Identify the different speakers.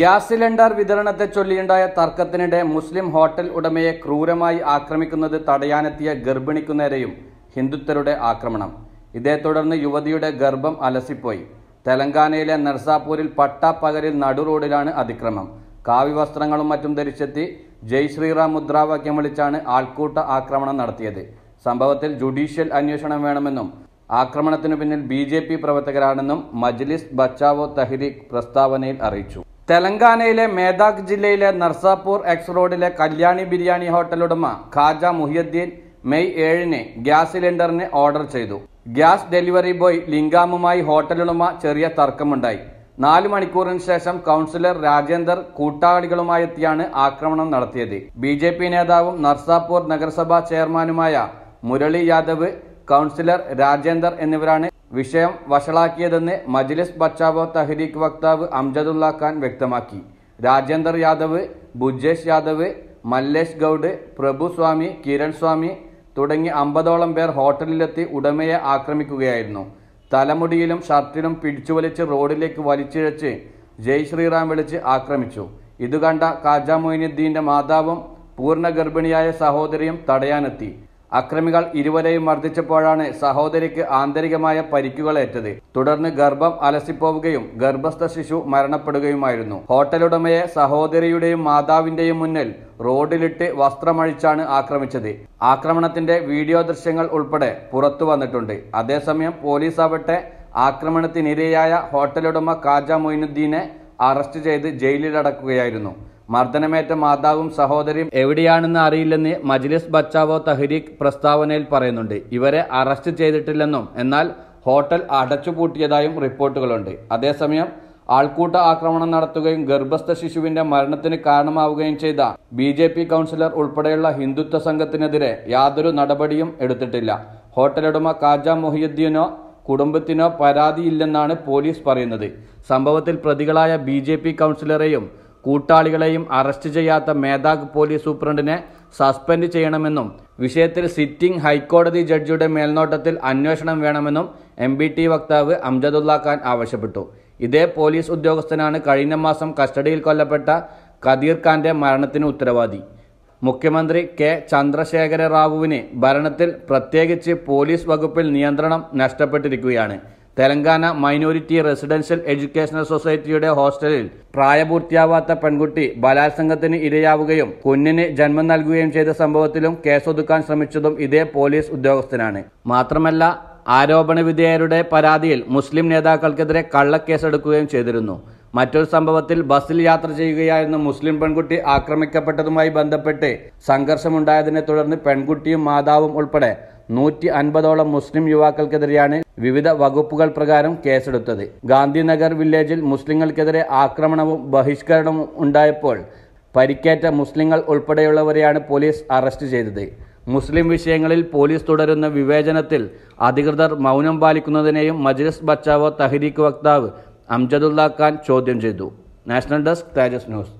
Speaker 1: gas cylinder വിതരണത്തെ ചൊല്ലിയുണ്ടായ തർക്കത്തിനിടെ മുസ്ലിം hotel ഉടമയെ ക്രൂരമായി ആക്രമിക്കുന്നത് തടയാനെത്തിയ ഗർഭിണിക്കു നേരെയും ഹിന്ദുത്വരുടെ ആക്രമണം ഇതേ തുടർന്ന് യുവതിയുടെ ഗർഭം അലസിപ്പോയി തെലങ്കാനയിലെ നർസാപൂരിൽ പട്ടാപ്പകലിൽ നടു റോഡിലാണ് അതിക്രമം കാവി വസ്ത്രങ്ങളും മറ്റും ധരിച്ചെത്തി ജയ് ശ്രീറാം മുദ്രാവാക്യം വിളിച്ചാണ് ആൾക്കൂട്ട ആക്രമണം നടത്തിയത് സംഭവത്തിൽ ജുഡീഷ്യൽ അന്വേഷണം വേണമെന്നും ആക്രമണത്തിനു പിന്നിൽ ബി പ്രവർത്തകരാണെന്നും മജ്ലിസ് ബച്ചാവോ തഹ്രീഖ് പ്രസ്താവനയിൽ അറിയിച്ചു തെലങ്കാനയിലെ മേധാക് ജില്ലയിലെ നർസാപൂർ എക്സ് റോഡിലെ കല്യാണി ബിരിയാണി ഹോട്ടൽ ഉടമ ഖാജ മുഹിയുദ്ദീൻ മെയ് ഏഴിന് ഗ്യാസ് സിലിണ്ടറിന് ഓർഡർ ചെയ്തു ഗ്യാസ് ഡെലിവറി ബോയ് ലിംഗാമുമായി ഹോട്ടൽ ഉടമ ചെറിയ തർക്കമുണ്ടായി നാല് മണിക്കൂറിന് ശേഷം കൗൺസിലർ രാജേന്ദർ കൂട്ടാളികളുമായി എത്തിയാണ് ആക്രമണം നടത്തിയത് ബി ജെ പി നേതാവും നർസാപൂർ നഗരസഭാ ചെയർമാനുമായ മുരളി യാദവ് കൗൺസിലർ രാജേന്ദർ എന്നിവരാണ് വിഷയം വഷളാക്കിയതെന്ന് മജ്ലിസ് ബച്ചാവോ തഹരീഖ് വക്താവ് അംജദുള്ള ഖാൻ വ്യക്തമാക്കി രാജേന്ദർ യാദവ് ബുജേഷ് യാദവ് മല്ലേഷ് ഗൗഡ് പ്രഭു സ്വാമി കിരൺ സ്വാമി തുടങ്ങി അമ്പതോളം പേർ ഹോട്ടലിലെത്തി ഉടമയെ ആക്രമിക്കുകയായിരുന്നു തലമുടിയിലും ഷർട്ടിലും പിടിച്ചു റോഡിലേക്ക് വലിച്ചിഴച്ച് ജയ് ശ്രീറാം വിളിച്ച് ആക്രമിച്ചു ഇതുകണ്ട കാജ മൊയിനുദ്ദീൻ്റെ മാതാവും പൂർണ്ണ ഗർഭിണിയായ സഹോദരിയും തടയാനെത്തി അക്രമികൾ ഇരുവരെയും മർദ്ദിച്ചപ്പോഴാണ് സഹോദരിക്ക് ആന്തരികമായ പരിക്കുകളേറ്റത് തുടർന്ന് ഗർഭം അലസിപ്പോവുകയും ഗർഭസ്ഥ ശിശു മരണപ്പെടുകയുമായിരുന്നു ഹോട്ടലുടമയെ സഹോദരിയുടെയും മാതാവിന്റെയും മുന്നിൽ റോഡിലിട്ട് വസ്ത്രമഴിച്ചാണ് ആക്രമിച്ചത് ആക്രമണത്തിന്റെ വീഡിയോ ദൃശ്യങ്ങൾ ഉൾപ്പെടെ പുറത്തു വന്നിട്ടുണ്ട് അതേസമയം പോലീസ് ആവട്ടെ ആക്രമണത്തിനിരയായ ഹോട്ടലുടമ കാജ മൊയിനുദ്ദീനെ അറസ്റ്റ് ചെയ്ത് ജയിലിലടക്കുകയായിരുന്നു മർദ്ദനമേറ്റ മാതാവും സഹോദരിയും എവിടെയാണെന്ന് അറിയില്ലെന്ന് മജ്ലിസ് ബച്ചാവോ തഹരീഖ് പ്രസ്താവനയിൽ പറയുന്നുണ്ട് ഇവരെ അറസ്റ്റ് ചെയ്തിട്ടില്ലെന്നും എന്നാൽ ഹോട്ടൽ അടച്ചുപൂട്ടിയതായും റിപ്പോർട്ടുകളുണ്ട് അതേസമയം ആൾക്കൂട്ട ആക്രമണം നടത്തുകയും ഗർഭസ്ഥ ശിശുവിന്റെ മരണത്തിന് കാരണമാവുകയും ചെയ്ത ബി ജെ പി കൗൺസിലർ ഉൾപ്പെടെയുള്ള ഹിന്ദുത്വ സംഘത്തിനെതിരെ യാതൊരു നടപടിയും എടുത്തിട്ടില്ല ഹോട്ടലുടമ കാജ മൊഹിയുദ്ദീനോ കുടുംബത്തിനോ പരാതിയില്ലെന്നാണ് പോലീസ് പറയുന്നത് സംഭവത്തിൽ പ്രതികളായ ബി കൗൺസിലറെയും കൂട്ടാളികളെയും അറസ്റ്റ് ചെയ്യാത്ത മേധാഗ് പോലീസ് സൂപ്രണ്ടിനെ സസ്പെൻഡ് ചെയ്യണമെന്നും വിഷയത്തിൽ സിറ്റിംഗ് ഹൈക്കോടതി ജഡ്ജിയുടെ മേൽനോട്ടത്തിൽ അന്വേഷണം വേണമെന്നും എം ബി ടി വക്താവ് അംജദുല്ല ഖാൻ ആവശ്യപ്പെട്ടു ഇതേ പോലീസ് ഉദ്യോഗസ്ഥനാണ് കഴിഞ്ഞ മാസം കസ്റ്റഡിയിൽ കൊല്ലപ്പെട്ട കദീർ ഖാന്റെ മരണത്തിന് ഉത്തരവാദി മുഖ്യമന്ത്രി കെ ചന്ദ്രശേഖര റാവുവിന് ഭരണത്തിൽ പ്രത്യേകിച്ച് പോലീസ് വകുപ്പിൽ നിയന്ത്രണം നഷ്ടപ്പെട്ടിരിക്കുകയാണ് തെലങ്കാന മൈനോറിറ്റി റെസിഡൻഷ്യൽ എഡ്യൂക്കേഷണൽ സൊസൈറ്റിയുടെ ഹോസ്റ്റലിൽ പ്രായപൂർത്തിയാവാത്ത പെൺകുട്ടി ബലാത്സംഗത്തിന് ഇരയാവുകയും കുഞ്ഞിന് ജന്മം നൽകുകയും ചെയ്ത സംഭവത്തിലും കേസൊതുക്കാൻ ശ്രമിച്ചതും ഇതേ പോലീസ് ഉദ്യോഗസ്ഥനാണ് മാത്രമല്ല ആരോപണ വിധേയരുടെ പരാതിയിൽ മുസ്ലിം നേതാക്കൾക്കെതിരെ കള്ളക്കേസെടുക്കുകയും ചെയ്തിരുന്നു മറ്റൊരു സംഭവത്തിൽ ബസ്സിൽ യാത്ര ചെയ്യുകയായിരുന്ന മുസ്ലിം പെൺകുട്ടി ആക്രമിക്കപ്പെട്ടതുമായി ബന്ധപ്പെട്ട് സംഘർഷമുണ്ടായതിനെ തുടർന്ന് പെൺകുട്ടിയും മാതാവും ഉൾപ്പെടെ നൂറ്റി അൻപതോളം മുസ്ലിം യുവാക്കൾക്കെതിരെയാണ് വിവിധ വകുപ്പുകൾ പ്രകാരം കേസെടുത്തത് ഗാന്ധിനഗർ വില്ലേജിൽ മുസ്ലിങ്ങൾക്കെതിരെ ആക്രമണവും ബഹിഷ്കരണവും ഉണ്ടായപ്പോൾ പരിക്കേറ്റ മുസ്ലിങ്ങൾ ഉൾപ്പെടെയുള്ളവരെയാണ് പോലീസ് അറസ്റ്റ് ചെയ്തത് മുസ്ലിം വിഷയങ്ങളിൽ പോലീസ് തുടരുന്ന വിവേചനത്തിൽ അധികൃതർ മൗനം പാലിക്കുന്നതിനെയും മജ്ലിസ് ബച്ചാവോ തഹരീക്ക് വക്താവ് അംജദുല്ല ഖാൻ ചോദ്യം ചെയ്തു നാഷണൽ ഡെസ്ക് തേജസ് ന്യൂസ്